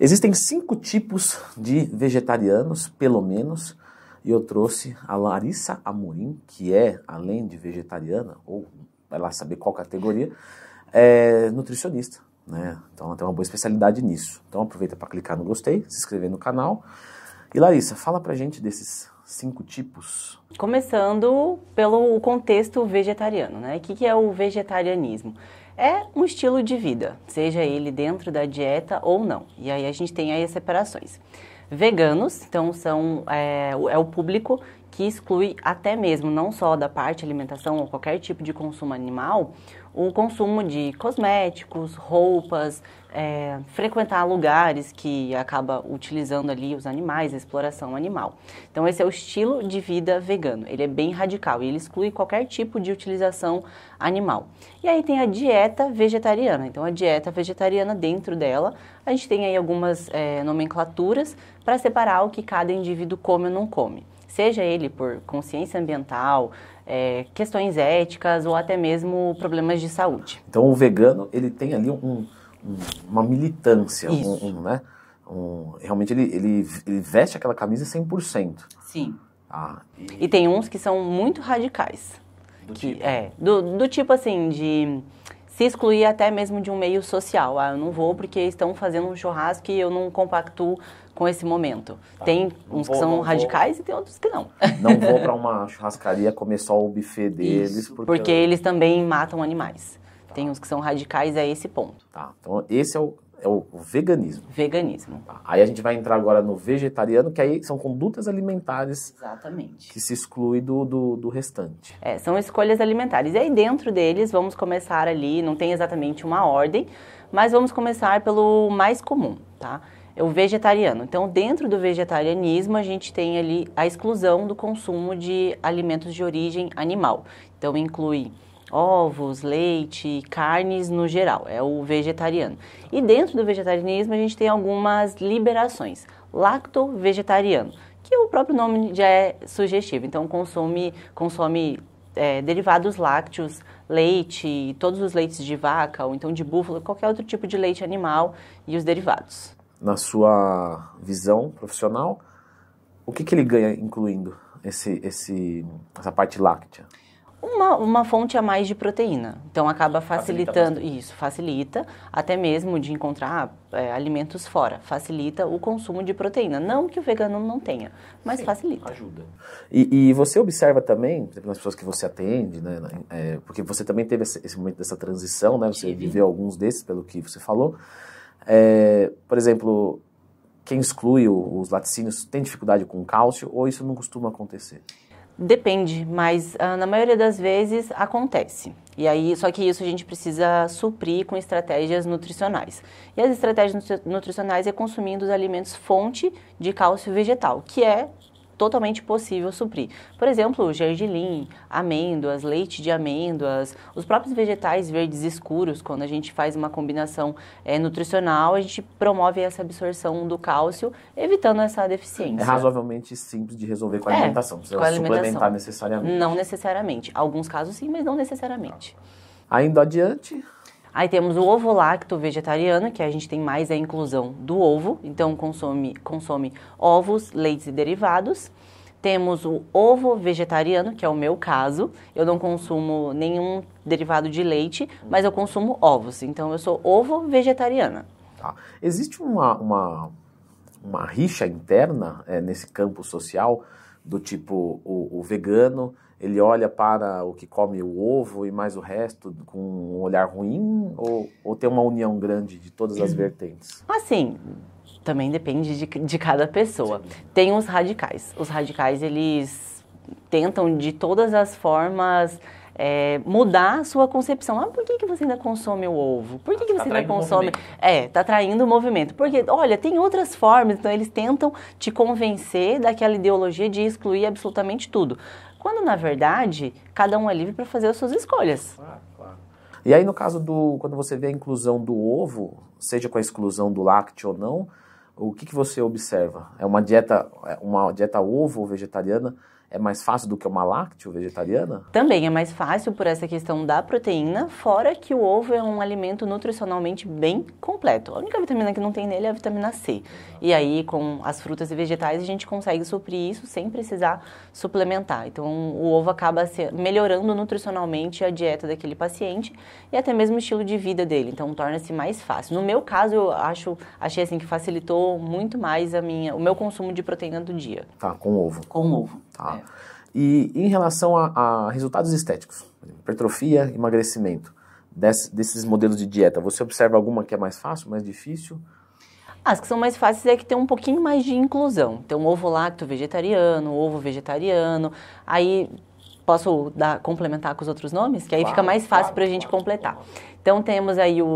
Existem cinco tipos de vegetarianos, pelo menos, e eu trouxe a Larissa Amorim, que é, além de vegetariana, ou vai lá saber qual categoria, é nutricionista. Né? Então ela tem uma boa especialidade nisso. Então aproveita para clicar no gostei, se inscrever no canal. E Larissa, fala pra gente desses cinco tipos. Começando pelo contexto vegetariano, né? O que, que é o vegetarianismo? é um estilo de vida, seja ele dentro da dieta ou não. E aí a gente tem aí as separações. Veganos, então, são é, é o público que exclui até mesmo, não só da parte alimentação ou qualquer tipo de consumo animal, o consumo de cosméticos, roupas, é, frequentar lugares que acaba utilizando ali os animais, a exploração animal. Então esse é o estilo de vida vegano. Ele é bem radical e ele exclui qualquer tipo de utilização animal. E aí tem a dieta vegetariana. Então a dieta vegetariana dentro dela a gente tem aí algumas é, nomenclaturas para separar o que cada indivíduo come ou não come seja ele por consciência ambiental, é, questões éticas ou até mesmo problemas de saúde. Então o vegano ele tem ali um, um, uma militância, um, um, né? realmente ele, ele, ele veste aquela camisa 100%. Sim. Ah, e... e tem uns que são muito radicais. Do que, tipo? É, do, do tipo assim, de se excluir até mesmo de um meio social. Ah, eu não vou porque estão fazendo um churrasco e eu não compacto com esse momento. Tá. Tem uns vou, que são radicais vou. e tem outros que não. Não vou para uma churrascaria comer só o buffet deles. Isso, porque... porque eles também matam animais. Tá. Tem uns que são radicais a é esse ponto. Tá, então esse é o, é o veganismo. Veganismo. Aí a gente vai entrar agora no vegetariano, que aí são condutas alimentares Exatamente. que se exclui do, do, do restante. É, são escolhas alimentares. E aí dentro deles vamos começar ali, não tem exatamente uma ordem, mas vamos começar pelo mais comum, tá? É o vegetariano. Então, dentro do vegetarianismo, a gente tem ali a exclusão do consumo de alimentos de origem animal. Então, inclui ovos, leite, carnes no geral, é o vegetariano. E dentro do vegetarianismo a gente tem algumas liberações. Lacto-vegetariano, que o próprio nome já é sugestivo, então consome, consome é, derivados lácteos, leite, todos os leites de vaca ou então de búfalo, qualquer outro tipo de leite animal e os derivados. Na sua visão profissional, o que, que ele ganha incluindo esse, esse, essa parte láctea? uma, uma fonte a mais de proteína. Então acaba facilitando facilita isso, facilita até mesmo de encontrar é, alimentos fora, facilita o consumo de proteína. Não que o vegano não tenha, mas Sim, facilita. Ajuda. E, e, você observa também, nas pessoas que você atende, né, é, porque você também teve esse, esse, momento dessa transição, né? Você Sim. viveu alguns desses, pelo que você falou. É, por exemplo, quem exclui os laticínios tem dificuldade com cálcio ou isso não costuma acontecer? Depende, mas ah, na maioria das vezes acontece. E aí, só que isso a gente precisa suprir com estratégias nutricionais. E as estratégias nutricionais é consumindo os alimentos fonte de cálcio vegetal, que é totalmente possível suprir. Por exemplo, gergelim, amêndoas, leite de amêndoas, os próprios vegetais verdes escuros, quando a gente faz uma combinação é, nutricional, a gente promove essa absorção do cálcio, evitando essa deficiência. É razoavelmente simples de resolver com a é, alimentação, precisa com a suplementar alimentação. necessariamente. Não necessariamente. Alguns casos sim, mas não necessariamente. Tá. Ainda adiante, Aí temos o ovo lacto vegetariano, que a gente tem mais a inclusão do ovo, então consome, consome ovos, leites e derivados. Temos o ovo vegetariano, que é o meu caso. Eu não consumo nenhum derivado de leite, mas eu consumo ovos. Então eu sou ovo vegetariana. Tá. Existe uma, uma, uma rixa interna é, nesse campo social do tipo o, o, vegano ele olha para o que come o ovo e mais o resto com um olhar ruim ou, ou tem uma união grande de todas as uhum. vertentes? Assim, também depende de, de cada pessoa. Sim. Tem os radicais. Os radicais eles tentam de todas as formas é, mudar a sua concepção. Ah, por que, que você ainda consome o ovo? Por que, que tá você tá ainda consome? É, tá traindo o movimento. Porque, olha, tem outras formas, então eles tentam te convencer daquela ideologia de excluir absolutamente tudo. Quando, na verdade, cada um é livre para fazer as suas escolhas. Claro, claro. E aí, no caso do. Quando você vê a inclusão do ovo, seja com a exclusão do lácteo ou não, o que, que você observa? É uma dieta, é uma dieta ovo ou vegetariana? é mais fácil do que uma lácteo vegetariana? Também é mais fácil por essa questão da proteína, fora que o ovo é um alimento nutricionalmente bem completo. A única vitamina que não tem nele é a vitamina C. E aí, com as frutas e vegetais, a gente consegue suprir isso sem precisar suplementar. Então, o ovo acaba melhorando nutricionalmente a dieta daquele paciente e até mesmo o estilo de vida dele. Então, torna-se mais fácil. No meu caso, eu acho, achei assim que facilitou muito mais a minha, o meu consumo de proteína do dia. Tá, com ovo. Com ovo. Tá? É. E em relação a, a, resultados estéticos, hipertrofia, emagrecimento, desses modelos de dieta, você observa alguma que é mais fácil, mais difícil? Ah, as que são mais fáceis é que tem um pouquinho mais de inclusão. Então, ovo lacto vegetariano, ovo vegetariano, aí posso dar, complementar com os outros nomes? Que aí claro, fica mais fácil claro, para a gente claro, completar. Então, temos aí o,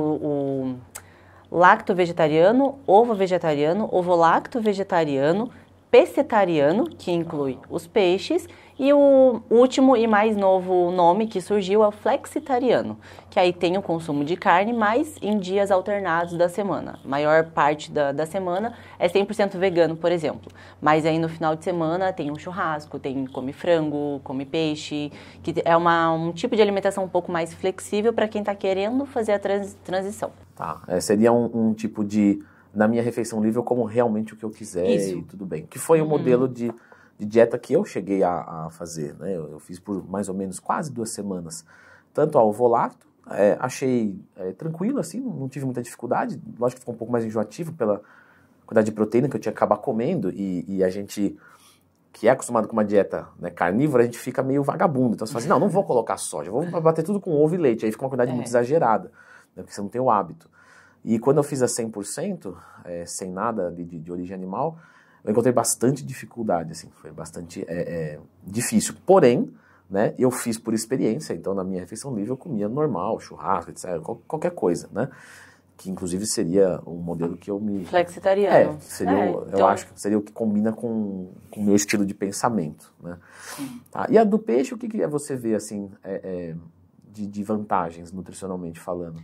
o lacto vegetariano, ovo vegetariano, ovo lacto vegetariano, pescetariano, que inclui os peixes, e o último e mais novo nome que surgiu é o flexitariano, que aí tem o consumo de carne, mas em dias alternados da semana. A maior parte da, da semana é 100% vegano, por exemplo. Mas aí no final de semana tem um churrasco, tem come frango, come peixe, que é uma, um tipo de alimentação um pouco mais flexível para quem está querendo fazer a trans, transição. Tá, é, seria um, um tipo de na minha refeição livre eu como realmente o que eu quiser Isso. e tudo bem. Que foi o um uhum. modelo de, de, dieta que eu cheguei a, a fazer, né? Eu, eu, fiz por mais ou menos quase duas semanas, tanto ao volacto, é, achei é, tranquilo assim, não tive muita dificuldade, lógico que ficou um pouco mais enjoativo pela quantidade de proteína que eu tinha que acabar comendo e, e a gente que é acostumado com uma dieta né, carnívora, a gente fica meio vagabundo. Então você fala assim, não, não vou colocar soja, vou bater tudo com ovo e leite. Aí fica uma quantidade é. muito exagerada, né, porque você não tem o hábito. E quando eu fiz a 100%, é, eh, sem nada de, de, de, origem animal, eu encontrei bastante dificuldade, assim, foi bastante é, é, difícil. Porém, né, eu fiz por experiência, então na minha refeição livre eu comia normal, churrasco, etc, qualquer coisa, né? Que inclusive seria um modelo que eu me... Flexitariano. É, seria, é, o, então... eu acho que seria o que combina com o meu estilo de pensamento, né? Tá, e a do peixe, o que, que é você vê, assim, é, é, de, de vantagens nutricionalmente falando?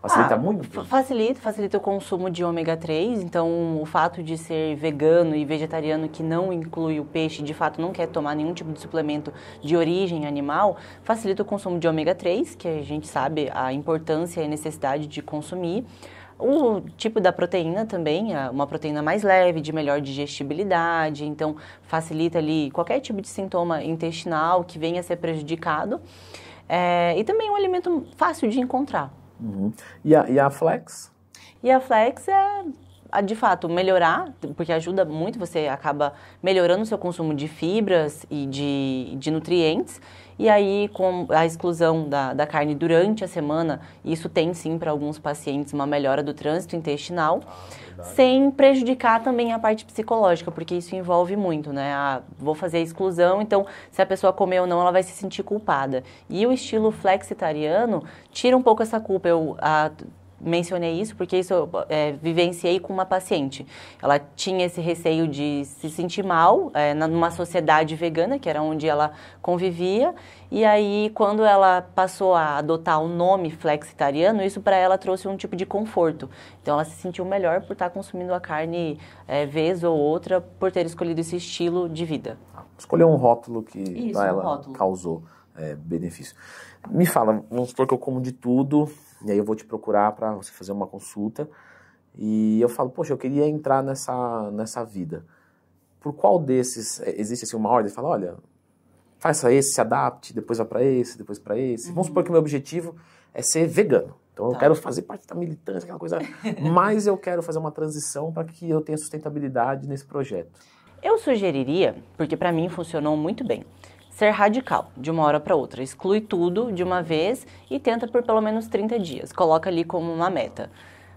Facilita ah, muito? Facilita, facilita o consumo de ômega 3. Então, o fato de ser vegano e vegetariano que não inclui o peixe, de fato não quer tomar nenhum tipo de suplemento de origem animal, facilita o consumo de ômega 3, que a gente sabe a importância e a necessidade de consumir. O tipo da proteína também, é uma proteína mais leve, de melhor digestibilidade, então facilita ali qualquer tipo de sintoma intestinal que venha a ser prejudicado. É, e também um alimento fácil de encontrar. Uhum. E, a, e a Flex? E a Flex é de fato, melhorar, porque ajuda muito, você acaba melhorando o seu consumo de fibras e de, de nutrientes. E aí, com a exclusão da, da carne durante a semana, isso tem sim para alguns pacientes uma melhora do trânsito intestinal, ah, sem prejudicar também a parte psicológica, porque isso envolve muito, né? Ah, vou fazer a exclusão, então se a pessoa comer ou não, ela vai se sentir culpada. E o estilo flexitariano tira um pouco essa culpa. Eu mencionei isso porque isso eu é, vivenciei com uma paciente. Ela tinha esse receio de se sentir mal é, numa sociedade vegana, que era onde ela convivia, e aí quando ela passou a adotar o nome flexitariano, isso para ela trouxe um tipo de conforto. Então ela se sentiu melhor por estar tá consumindo a carne é, vez ou outra, por ter escolhido esse estilo de vida. Escolheu um rótulo que isso, ela um rótulo. causou é, benefício. Me fala, vamos supor que eu como de tudo, e aí eu vou te procurar para você fazer uma consulta. E eu falo, poxa, eu queria entrar nessa, nessa vida. Por qual desses eh, existe assim, uma ordem? Fala, olha, faça esse, se adapte, depois vá para esse, depois para esse. Uhum. Vamos supor que o meu objetivo é ser vegano. Então tá. eu quero fazer parte da militância, aquela coisa. mas eu quero fazer uma transição para que eu tenha sustentabilidade nesse projeto. Eu sugeriria, porque para mim funcionou muito bem, ser radical, de uma hora para outra. Exclui tudo de uma vez e tenta por pelo menos 30 dias. Coloca ali como uma meta.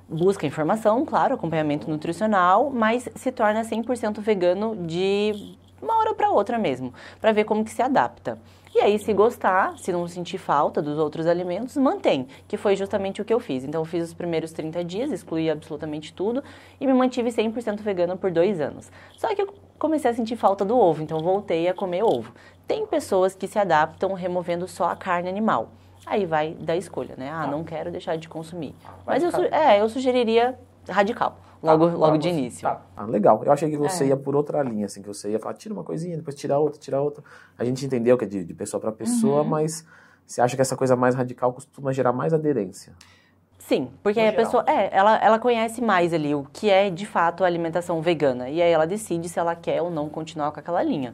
Busca informação, claro, acompanhamento nutricional, mas se torna 100% vegano de uma hora para outra mesmo, para ver como que se adapta. E aí, se gostar, se não sentir falta dos outros alimentos, mantém, que foi justamente o que eu fiz. Então, eu fiz os primeiros 30 dias, excluí absolutamente tudo e me mantive 100% vegana por dois anos. Só que eu comecei a sentir falta do ovo, então voltei a comer ovo. Tem pessoas que se adaptam removendo só a carne animal. Aí vai da escolha, né? Ah, tá. não quero deixar de consumir. Mas eu, é, eu sugeriria radical logo, tá, logo tá, de assim, início. Tá. Ah, legal. Eu achei que é. você é. ia por outra linha, assim, que você ia falar, tira uma coisinha, depois tira outra, tira outra. A gente entendeu que é de, de pessoa para pessoa, uhum. mas você acha que essa coisa mais radical costuma gerar mais aderência? Sim, porque no a geral. pessoa, é, ela, ela conhece mais ali o que é de fato a alimentação vegana. E aí ela decide se ela quer ou não continuar com aquela linha.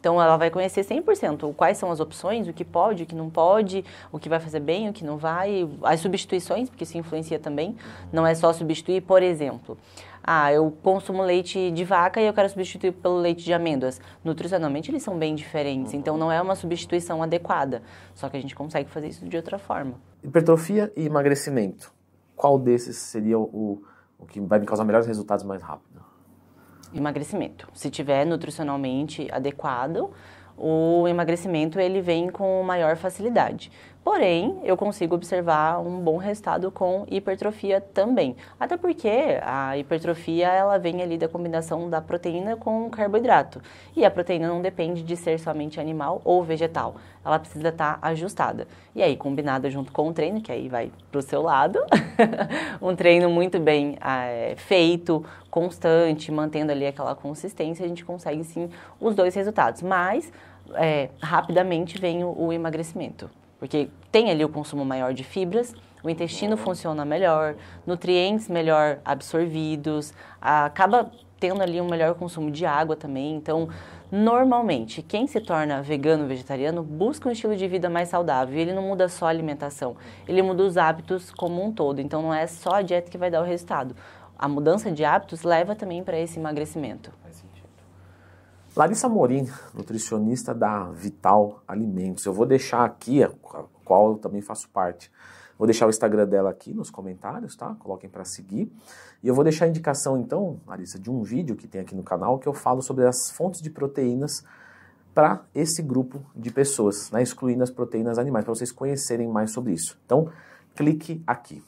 Então ela vai conhecer 100% quais são as opções, o que pode, o que não pode, o que vai fazer bem, o que não vai, as substituições, porque isso influencia também. Não é só substituir, por exemplo, ah, eu consumo leite de vaca e eu quero substituir pelo leite de amêndoas. Nutricionalmente eles são bem diferentes, então não é uma substituição adequada. Só que a gente consegue fazer isso de outra forma. Hipertrofia e emagrecimento. Qual desses seria o, o que vai me causar melhores resultados mais rápido? emagrecimento. Se tiver nutricionalmente adequado, o emagrecimento ele vem com maior facilidade. Porém, eu consigo observar um bom resultado com hipertrofia também. Até porque a hipertrofia ela vem ali da combinação da proteína com carboidrato. E a proteína não depende de ser somente animal ou vegetal. Ela precisa estar tá ajustada. E aí, combinada junto com o treino, que aí vai pro seu lado, um treino muito bem ah, é, feito, constante, mantendo ali aquela consistência, a gente consegue sim os dois resultados. Mas é, rapidamente vem o, o emagrecimento porque tem ali o consumo maior de fibras, o intestino uhum. funciona melhor, nutrientes melhor absorvidos, acaba tendo ali um melhor consumo de água também. Então, normalmente, quem se torna vegano, vegetariano, busca um estilo de vida mais saudável. E ele não muda só a alimentação, ele muda os hábitos como um todo. Então, não é só a dieta que vai dar o resultado. A mudança de hábitos leva também para esse emagrecimento. Larissa Morim, nutricionista da Vital Alimentos. Eu vou deixar aqui, a qual eu também faço parte. Vou deixar o Instagram dela aqui nos comentários, tá? Coloquem para seguir. E eu vou deixar a indicação, então, Larissa, de um vídeo que tem aqui no canal que eu falo sobre as fontes de proteínas para esse grupo de pessoas, né? excluindo as proteínas animais, para vocês conhecerem mais sobre isso. Então, clique aqui.